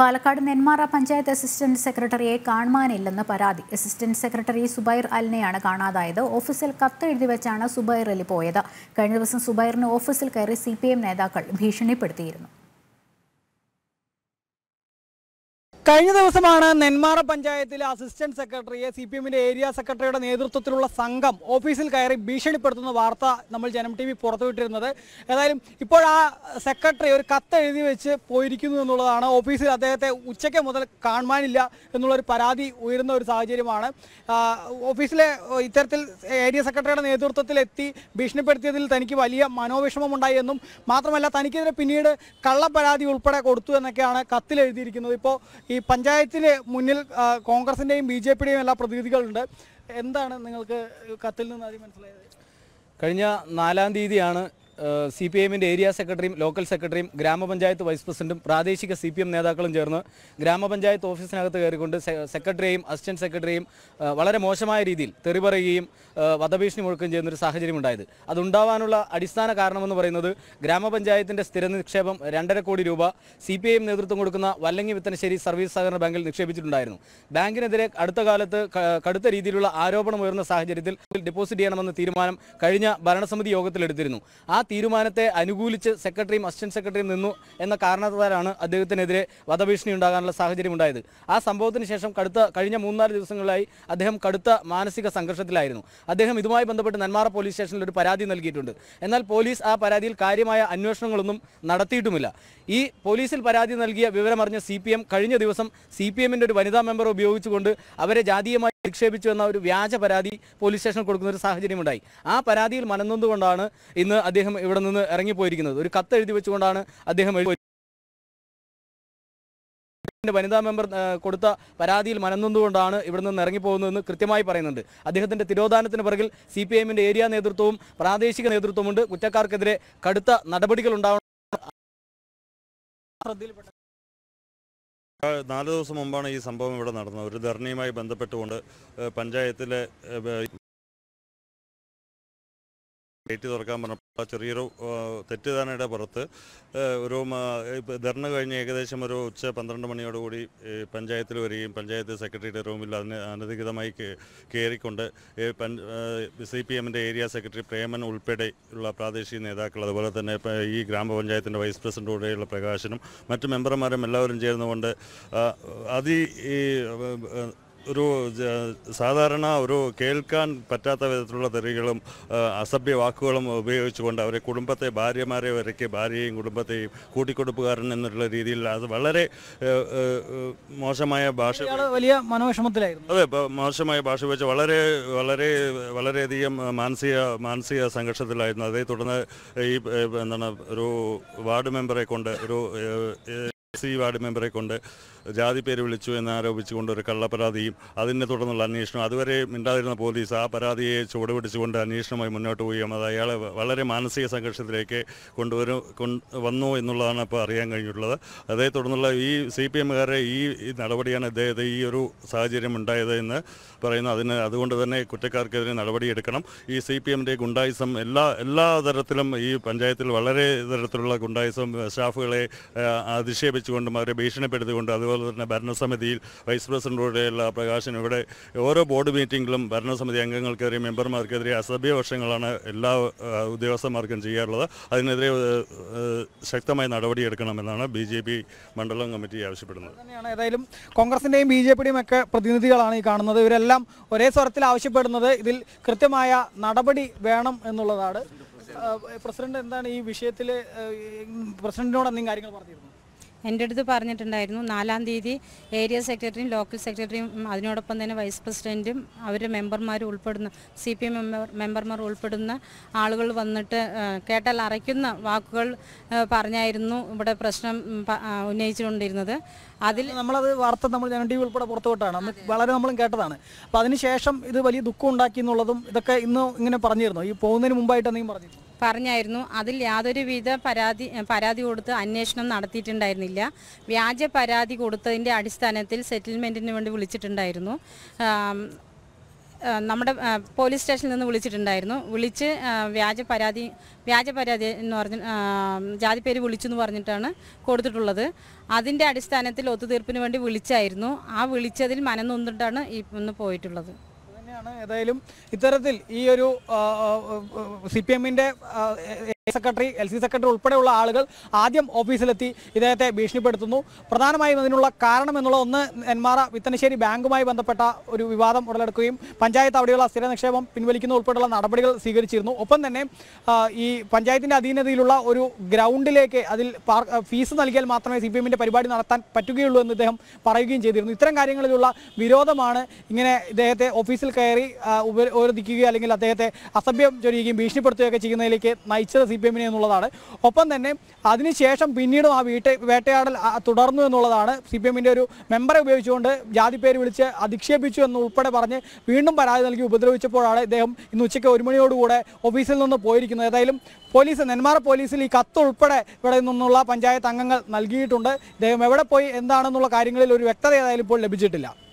Palakkad Nenmara panchayat assistant സെക്രട്ടറിയെ കാണാനില്ലെന്ന് പരാതി assistant secretary Zubair അലിനെയാണ് കാണാതായത് ഓഫീസിൽ കത്ത് എഴുതി വെച്ചാണ് സുബൈർ അലി പോയത് കഴിഞ്ഞ ദിവസം സുബൈറിന് ഓഫീസിൽ കയറി സി നേതാക്കൾ ഭീഷണിപ്പെടുത്തിയിരുന്നു കഴിഞ്ഞ ദിവസമാണ് നെന്മാറ പഞ്ചായത്തിലെ അസിസ്റ്റന്റ് സെക്രട്ടറിയെ സി പി എമ്മിന്റെ ഏരിയ സെക്രട്ടറിയുടെ നേതൃത്വത്തിലുള്ള സംഘം ഓഫീസിൽ കയറി ഭീഷണിപ്പെടുത്തുന്ന വാർത്ത നമ്മൾ ജനം ടി വി പുറത്തുവിട്ടിരുന്നത് ഏതായാലും ഇപ്പോൾ ആ സെക്രട്ടറി ഒരു കത്ത് എഴുതി വെച്ച് പോയിരിക്കുന്നു എന്നുള്ളതാണ് ഓഫീസിൽ അദ്ദേഹത്തെ ഉച്ചയ്ക്ക് മുതൽ കാണുവാനില്ല എന്നുള്ളൊരു പരാതി ഉയരുന്ന ഒരു സാഹചര്യമാണ് ഓഫീസിലെ ഇത്തരത്തിൽ ഏരിയ സെക്രട്ടറിയുടെ നേതൃത്വത്തിലെത്തി ഭീഷണിപ്പെടുത്തിയതിൽ തനിക്ക് വലിയ മനോവിഷമമുണ്ടായി എന്നും മാത്രമല്ല തനിക്കെതിരെ പിന്നീട് കള്ളപരാതി ഉൾപ്പെടെ കൊടുത്തു എന്നൊക്കെയാണ് കത്തിൽ എഴുതിയിരിക്കുന്നത് ഇപ്പോൾ ഈ പഞ്ചായത്തിന് മുന്നിൽ കോൺഗ്രസിൻ്റെയും ബി ജെ പിയുടെയും എല്ലാ പ്രതിനിധികളുണ്ട് എന്താണ് നിങ്ങൾക്ക് കത്തിൽ നിന്ന് ആദ്യം മനസ്സിലായത് കഴിഞ്ഞ നാലാം തീയതിയാണ് സി പി എമ്മിൻ്റെ ഏരിയ സെക്രട്ടറിയും ലോക്കൽ സെക്രട്ടറിയും ഗ്രാമപഞ്ചായത്ത് വൈസ് പ്രസിഡന്റും പ്രാദേശിക സി പി എം നേതാക്കളും ചേർന്ന് ഗ്രാമപഞ്ചായത്ത് ഓഫീസിനകത്ത് കയറിക്കൊണ്ട് സെക്രട്ടറിയെയും അസിസ്റ്റന്റ് സെക്രട്ടറിയും വളരെ മോശമായ രീതിയിൽ തെറി പറയുകയും വധഭീഷണി മുഴക്കുകയും ചെയ്യുന്നൊരു ഉണ്ടായത് അതുണ്ടാവാനുള്ള അടിസ്ഥാന കാരണമെന്ന് പറയുന്നത് ഗ്രാമപഞ്ചായത്തിൻ്റെ സ്ഥിര നിക്ഷേപം രണ്ടര കോടി രൂപ സി പി ഐ നേതൃത്വം കൊടുക്കുന്ന വല്ലങ്ങി വിത്തനശ്ശേരി സർവീസ് സഹകരണ ബാങ്കിൽ നിക്ഷേപിച്ചിട്ടുണ്ടായിരുന്നു ബാങ്കിനെതിരെ അടുത്ത കാലത്ത് കടുത്ത രീതിയിലുള്ള ആരോപണം ഉയർന്ന സാഹചര്യത്തിൽ ഡെപ്പോസിറ്റ് ചെയ്യണമെന്ന തീരുമാനം കഴിഞ്ഞ ഭരണസമിതി യോഗത്തിലെടുത്തിരുന്നു ആ തീരുമാനത്തെ അനുകൂലിച്ച് സെക്രട്ടറിയും അസിസ്റ്റന്റ് സെക്രട്ടറിയും നിന്നു എന്ന കാരണത്താലാണ് അദ്ദേഹത്തിനെതിരെ വധഭീഷണി ഉണ്ടാകാനുള്ള സാഹചര്യം ഉണ്ടായത് ആ സംഭവത്തിന് ശേഷം കടുത്ത കഴിഞ്ഞ മൂന്നാല് ദിവസങ്ങളിലായി അദ്ദേഹം കടുത്ത മാനസിക സംഘർഷത്തിലായിരുന്നു അദ്ദേഹം ഇതുമായി ബന്ധപ്പെട്ട് നന്മാറ പോലീസ് സ്റ്റേഷനിൽ ഒരു പരാതി നൽകിയിട്ടുണ്ട് എന്നാൽ പോലീസ് ആ പരാതിയിൽ കാര്യമായ അന്വേഷണങ്ങളൊന്നും നടത്തിയിട്ടുമില്ല ഈ പോലീസിൽ പരാതി നൽകിയ വിവരമറിഞ്ഞ സി കഴിഞ്ഞ ദിവസം സി ഒരു വനിതാ മെമ്പർ ഉപയോഗിച്ചുകൊണ്ട് അവരെ ജാതീയമായി നിക്ഷേപിച്ചു എന്ന ഒരു വ്യാജ പരാതി പോലീസ് സ്റ്റേഷനിൽ കൊടുക്കുന്ന ഒരു സാഹചര്യമുണ്ടായി ആ പരാതിയിൽ മനന്നൊന്നുകൊണ്ടാണ് ഇന്ന് അദ്ദേഹം ഇവിടെ നിന്ന് ഇറങ്ങിപ്പോയിരിക്കുന്നത് ഒരു കത്ത് എഴുതി വെച്ചുകൊണ്ടാണ് അദ്ദേഹം വനിതാ മെമ്പർ കൊടുത്ത പരാതിയിൽ മനന്നുകൊണ്ടാണ് ഇവിടെ നിന്ന് ഇറങ്ങിപ്പോകുന്നതെന്ന് കൃത്യമായി പറയുന്നുണ്ട് അദ്ദേഹത്തിന്റെ തിരോധാനത്തിന് പിറകിൽ സി പി എമ്മിന്റെ ഏരിയ നേതൃത്വവും പ്രാദേശിക നേതൃത്വമുണ്ട് കുറ്റക്കാർക്കെതിരെ കടുത്ത നടപടികൾ ഉണ്ടാവണം നാല് ദിവസം മുമ്പാണ് ഈ സംഭവം ഇവിടെ നടന്നത് ഒരു ധർണയുമായി ബന്ധപ്പെട്ടുകൊണ്ട് പഞ്ചായത്തിലെ ഗേറ്റ് തുറക്കാൻ പറഞ്ഞപ്പോൾ ചെറിയൊരു തെറ്റിദ്ധാരണയുടെ പുറത്ത് ഒരു ധർണ കഴിഞ്ഞ് ഏകദേശം ഒരു ഉച്ച പന്ത്രണ്ട് മണിയോടുകൂടി പഞ്ചായത്തിൽ വരികയും പഞ്ചായത്ത് സെക്രട്ടറിയുടെ റൂമിൽ അതിന് അനധികൃതമായി കയറിക്കൊണ്ട് സി പി എമ്മിൻ്റെ ഏരിയ സെക്രട്ടറി പ്രേമൻ ഉൾപ്പെടെയുള്ള പ്രാദേശിക നേതാക്കൾ അതുപോലെ തന്നെ ഈ ഗ്രാമപഞ്ചായത്തിൻ്റെ വൈസ് പ്രസിഡന്റ് കൂടെയുള്ള പ്രകാശനും മറ്റ് മെമ്പർമാരും എല്ലാവരും ചേർന്നുകൊണ്ട് അതി ഒരു സാധാരണ ഒരു കേൾക്കാൻ പറ്റാത്ത വിധത്തിലുള്ള തെറികളും അസഭ്യ വാക്കുകളും ഉപയോഗിച്ചുകൊണ്ട് അവരെ കുടുംബത്തെ ഭാര്യമാരെ വരയ്ക്ക് ഭാര്യയെയും കുടുംബത്തെയും കൂട്ടിക്കൊടുപ്പുകാരൻ എന്നുള്ള രീതിയിൽ അത് വളരെ മോശമായ ഭാഷ വലിയ മനോവിഷമത്തിലായിരുന്നു അതെ മോശമായ ഭാഷ ഉപയോഗിച്ച് വളരെ വളരെ വളരെയധികം മാനസിക മാനസിക സംഘർഷത്തിലായിരുന്നു അതേ തുടർന്ന് ഈ എന്താണ് ഒരു വാർഡ് മെമ്പറെ കൊണ്ട് ഒരു സി വാർഡ് മെമ്പറെ കൊണ്ട് ജാതി പേര് വിളിച്ചു എന്നാരോപിച്ചുകൊണ്ട് ഒരു കള്ളപ്പരാതിയും അതിനെ തുടർന്നുള്ള അന്വേഷണം അതുവരെ മിണ്ടാതിരുന്ന പോലീസ് ആ പരാതിയെ ചുവടുപിടിച്ചുകൊണ്ട് പിടിച്ചുകൊണ്ട് അന്വേഷണമായി മുന്നോട്ട് പോവുകയും അത് അയാളെ വളരെ മാനസിക സംഘർഷത്തിലേക്ക് കൊണ്ടുവരും വന്നു എന്നുള്ളതാണ് ഇപ്പോൾ അറിയാൻ കഴിഞ്ഞിട്ടുള്ളത് അതേ തുടർന്നുള്ള ഈ സി പി എമ്മുകാരെ ഈ നടപടിയാണ് അദ്ദേഹത്തെ ഈ ഒരു സാഹചര്യം ഉണ്ടായത് എന്ന് പറയുന്നത് അതിന് അതുകൊണ്ട് തന്നെ കുറ്റക്കാർക്കെതിരെ നടപടിയെടുക്കണം ഈ സി പി എമ്മിൻ്റെ ഗുണ്ടായിസം എല്ലാ എല്ലാ തരത്തിലും ഈ പഞ്ചായത്തിൽ വളരെ തരത്തിലുള്ള ഗുണ്ടായിസം സ്റ്റാഫുകളെ അധിക്ഷേപിച്ചു വെച്ചുകൊണ്ടും അവരെ ഭീഷണിപ്പെടുത്തിക്കൊണ്ടും അതുപോലെ തന്നെ ഭരണസമിതിയിൽ വൈസ് പ്രസിഡന്റോടെയുള്ള പ്രകാശൻ ഇവിടെ ഓരോ ബോർഡ് മീറ്റിംഗിലും ഭരണസമിതി അംഗങ്ങൾക്കെതിരെ മെമ്പർമാർക്കെതിരെ അസഭ്യ വർഷങ്ങളാണ് എല്ലാ ഉദ്യോഗസ്ഥന്മാർക്കും ചെയ്യാറുള്ളത് അതിനെതിരെ ശക്തമായ നടപടിയെടുക്കണമെന്നാണ് ബി ജെ പി മണ്ഡലം കമ്മിറ്റി ആവശ്യപ്പെടുന്നത് തന്നെയാണ് ഏതായാലും കോൺഗ്രസിൻ്റെയും ബി ജെ പിയുടെയും ഒക്കെ പ്രതിനിധികളാണ് ഈ കാണുന്നത് ഇവരെല്ലാം ഒരേ സ്വരത്തിൽ ആവശ്യപ്പെടുന്നത് ഇതിൽ കൃത്യമായ നടപടി വേണം എന്നുള്ളതാണ് പ്രസിഡന്റ് എന്താണ് ഈ വിഷയത്തിൽ പ്രസിഡന്റിനോട് എന്തെങ്കിലും കാര്യങ്ങൾ പറഞ്ഞിരുന്നു എൻ്റെ അടുത്ത് പറഞ്ഞിട്ടുണ്ടായിരുന്നു നാലാം തീയതി ഏരിയ സെക്രട്ടറിയും ലോക്കൽ സെക്രട്ടറിയും അതിനോടൊപ്പം തന്നെ വൈസ് പ്രസിഡൻറ്റും അവരുടെ മെമ്പർമാർ ഉൾപ്പെടുന്ന സി പി എം മെമ്പർമാർ ഉൾപ്പെടുന്ന ആളുകൾ വന്നിട്ട് കേട്ടാൽ അറയ്ക്കുന്ന വാക്കുകൾ പറഞ്ഞായിരുന്നു ഇവിടെ പ്രശ്നം ഉന്നയിച്ചുകൊണ്ടിരുന്നത് അതിൽ നമ്മളത് വാർത്ത നമ്മൾ ഞങ്ങൾ ടി വി ഉൾപ്പെടെ പുറത്തുവിട്ടാണ് വളരെ നമ്മളും കേട്ടതാണ് അപ്പോൾ അതിനുശേഷം ഇത് വലിയ ദുഃഖം ഉണ്ടാക്കി എന്നുള്ളതും ഇതൊക്കെ ഇന്ന് ഇങ്ങനെ പറഞ്ഞിരുന്നു ഈ പോകുന്നതിന് മുമ്പായിട്ട് എന്തെങ്കിലും പറഞ്ഞിരുന്നു പറഞ്ഞായിരുന്നു അതിൽ യാതൊരുവിധ പരാതി പരാതി കൊടുത്ത് അന്വേഷണം നടത്തിയിട്ടുണ്ടായിരുന്നില്ല വ്യാജ പരാതി കൊടുത്തതിൻ്റെ അടിസ്ഥാനത്തിൽ സെറ്റിൽമെൻറ്റിന് വേണ്ടി വിളിച്ചിട്ടുണ്ടായിരുന്നു നമ്മുടെ പോലീസ് സ്റ്റേഷനിൽ നിന്ന് വിളിച്ചിട്ടുണ്ടായിരുന്നു വിളിച്ച് വ്യാജ പരാതി വ്യാജ പരാതി എന്ന് പറഞ്ഞു ജാതി പേര് വിളിച്ചു എന്ന് പറഞ്ഞിട്ടാണ് കൊടുത്തിട്ടുള്ളത് അതിൻ്റെ അടിസ്ഥാനത്തിൽ ഒത്തുതീർപ്പിന് വേണ്ടി വിളിച്ചായിരുന്നു ആ വിളിച്ചതിൽ മനനൊന്നിട്ടാണ് ഇന്ന് പോയിട്ടുള്ളത് തന്നെയാണ് ഏതായാലും ഇത്തരത്തിൽ ഈ ഒരു സി പി എമ്മിൻ്റെ സെക്രട്ടറി എൽ സി സെക്രട്ടറി ഉൾപ്പെടെയുള്ള ആളുകൾ ആദ്യം ഓഫീസിലെത്തി ഇദ്ദേഹത്തെ ഭീഷണിപ്പെടുത്തുന്നു പ്രധാനമായും അതിനുള്ള കാരണം എന്നുള്ള ഒന്ന് നെന്മാറ വിത്തനശ്ശേരി ബാങ്കുമായി ബന്ധപ്പെട്ട ഒരു വിവാദം ഉടലെടുക്കുകയും പഞ്ചായത്ത് അവിടെയുള്ള സ്ഥിര നിക്ഷേപം പിൻവലിക്കുന്ന ഉൾപ്പെടെയുള്ള നടപടികൾ സ്വീകരിച്ചിരുന്നു ഒപ്പം തന്നെ ഈ പഞ്ചായത്തിൻ്റെ അധീനതയിലുള്ള ഒരു ഗ്രൗണ്ടിലേക്ക് അതിൽ ഫീസ് നൽകിയാൽ മാത്രമേ സി പരിപാടി നടത്താൻ പറ്റുകയുള്ളൂ എന്ന് ഇദ്ദേഹം പറയുകയും ചെയ്തിരുന്നു ഇത്തരം കാര്യങ്ങളിലുള്ള വിരോധമാണ് ഇങ്ങനെ ഇദ്ദേഹത്തെ ഓഫീസിൽ കയറി ഉപരോധിക്കുകയോ അല്ലെങ്കിൽ അദ്ദേഹത്തെ അസഭ്യം ചൊരിയുകയും ഭീഷണിപ്പെടുത്തുകയൊക്കെ ചെയ്യുന്നതിലേക്ക് നയിച്ചത് സി പി എന്നുള്ളതാണ് ഒപ്പം തന്നെ അതിനുശേഷം പിന്നീടും ആ വീട്ടെ വേട്ടയാടൽ തുടർന്നു എന്നുള്ളതാണ് സി പി എമ്മിൻ്റെ ഒരു മെമ്പറെ ഉപയോഗിച്ചുകൊണ്ട് ജാതി പേര് വിളിച്ച് അധിക്ഷേപിച്ചു എന്ന് ഉൾപ്പെടെ പറഞ്ഞ് വീണ്ടും പരാതി നൽകി ഉപദ്രവിച്ചപ്പോഴാണ് ഇദ്ദേഹം ഇന്ന് ഉച്ചയ്ക്ക് ഒരു മണിയോടുകൂടെ ഓഫീസിൽ നിന്ന് പോയിരിക്കുന്നത് ഏതായാലും പോലീസ് നെന്മാറ പോലീസിൽ ഈ കത്ത് ഉൾപ്പെടെ ഇവിടെ നിന്നുള്ള പഞ്ചായത്ത് അംഗങ്ങൾ നൽകിയിട്ടുണ്ട് ഇദ്ദേഹം എവിടെ പോയി എന്താണെന്നുള്ള കാര്യങ്ങളിൽ ഒരു വ്യക്തത ഏതായാലും ഇപ്പോൾ ലഭിച്ചിട്ടില്ല